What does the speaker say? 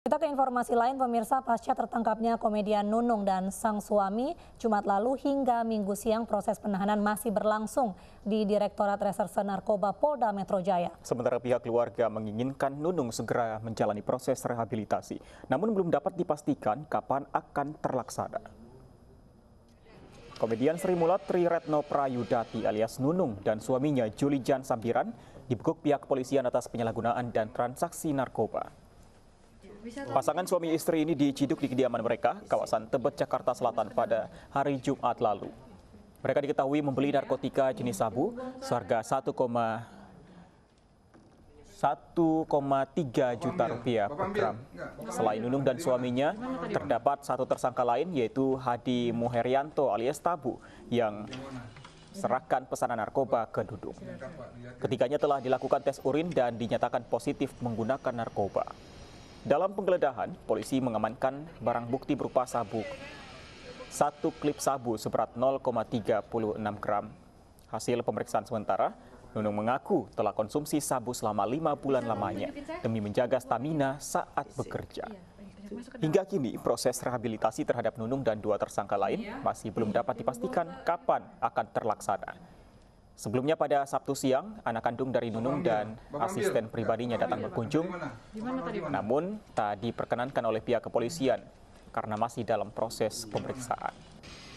Kita ke informasi lain pemirsa pasca tertangkapnya komedian Nunung dan sang suami Jumat lalu hingga Minggu siang proses penahanan masih berlangsung di Direktorat Reserse Narkoba Polda Metro Jaya. Sementara pihak keluarga menginginkan Nunung segera menjalani proses rehabilitasi, namun belum dapat dipastikan kapan akan terlaksana. Komedian Sri Mulat Tri Retno Prayudati alias Nunung dan suaminya Jan Sambiran dibekuk pihak kepolisian atas penyalahgunaan dan transaksi narkoba. Pasangan suami istri ini diciduk di kediaman mereka, kawasan Tebet, Jakarta Selatan pada hari Jumat lalu. Mereka diketahui membeli narkotika jenis sabu seharga 1,3 juta rupiah per gram. Selain Nunung dan suaminya, terdapat satu tersangka lain yaitu Hadi Muherianto alias Tabu yang serahkan pesanan narkoba ke Dudung. Ketiganya telah dilakukan tes urin dan dinyatakan positif menggunakan narkoba. Dalam penggeledahan, polisi mengamankan barang bukti berupa sabu satu klip sabu seberat 0,36 gram. Hasil pemeriksaan sementara, Nunung mengaku telah konsumsi sabu selama lima bulan lamanya demi menjaga stamina saat bekerja. Hingga kini, proses rehabilitasi terhadap Nunung dan dua tersangka lain masih belum dapat dipastikan kapan akan terlaksana. Sebelumnya pada Sabtu siang, anak kandung dari Nunung dan asisten pribadinya datang berkunjung, namun tak diperkenankan oleh pihak kepolisian karena masih dalam proses pemeriksaan.